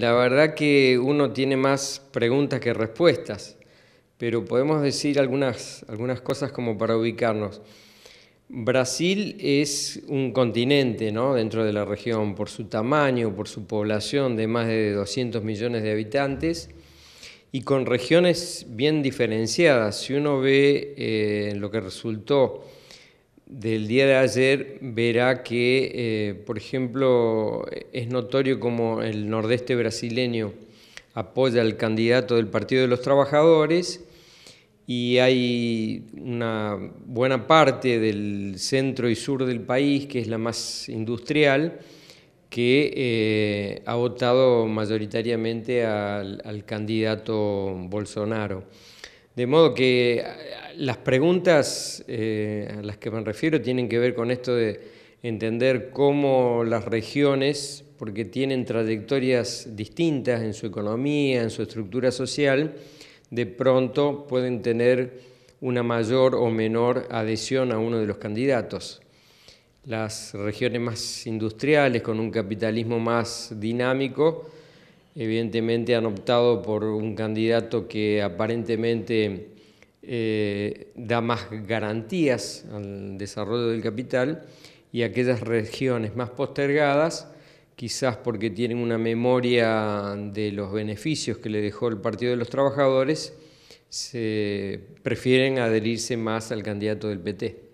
La verdad que uno tiene más preguntas que respuestas, pero podemos decir algunas, algunas cosas como para ubicarnos. Brasil es un continente ¿no? dentro de la región por su tamaño, por su población de más de 200 millones de habitantes y con regiones bien diferenciadas. Si uno ve eh, lo que resultó del día de ayer verá que, eh, por ejemplo, es notorio como el nordeste brasileño apoya al candidato del Partido de los Trabajadores y hay una buena parte del centro y sur del país, que es la más industrial, que eh, ha votado mayoritariamente al candidato Bolsonaro. De modo que eh, las preguntas eh, a las que me refiero tienen que ver con esto de entender cómo las regiones, porque tienen trayectorias distintas en su economía, en su estructura social, de pronto pueden tener una mayor o menor adhesión a uno de los candidatos. Las regiones más industriales, con un capitalismo más dinámico, evidentemente han optado por un candidato que aparentemente eh, da más garantías al desarrollo del capital y aquellas regiones más postergadas, quizás porque tienen una memoria de los beneficios que le dejó el Partido de los Trabajadores, prefieren adherirse más al candidato del PT.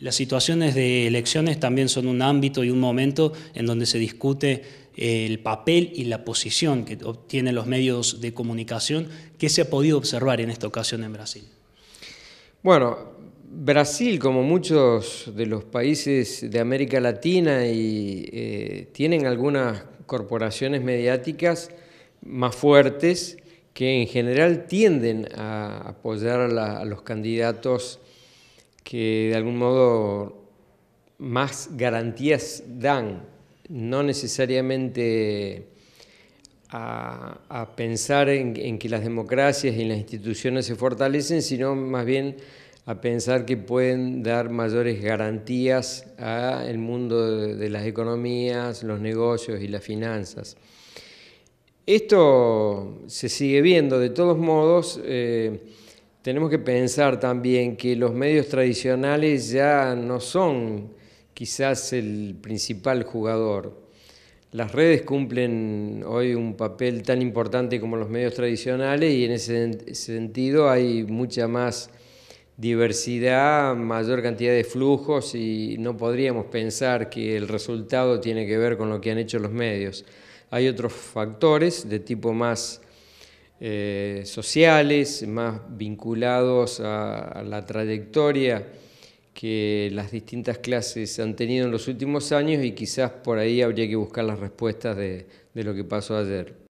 Las situaciones de elecciones también son un ámbito y un momento en donde se discute el papel y la posición que obtienen los medios de comunicación, ¿qué se ha podido observar en esta ocasión en Brasil? Bueno, Brasil, como muchos de los países de América Latina, y, eh, tienen algunas corporaciones mediáticas más fuertes que en general tienden a apoyar a los candidatos que de algún modo más garantías dan no necesariamente a, pensar en, que las democracias y las instituciones se fortalecen, sino más bien a pensar que pueden dar mayores garantías al mundo de, las economías, los negocios y las finanzas. Esto se sigue viendo, de todos modos, eh, tenemos que pensar también que los medios tradicionales ya no son quizás el principal jugador. Las redes cumplen hoy un papel tan importante como los medios tradicionales y en ese sentido hay mucha más diversidad, mayor cantidad de flujos y no podríamos pensar que el resultado tiene que ver con lo que han hecho los medios. Hay otros factores de tipo más eh, sociales, más vinculados a la trayectoria que las distintas clases han tenido en los últimos años y quizás por ahí habría que buscar las respuestas de, lo que pasó ayer.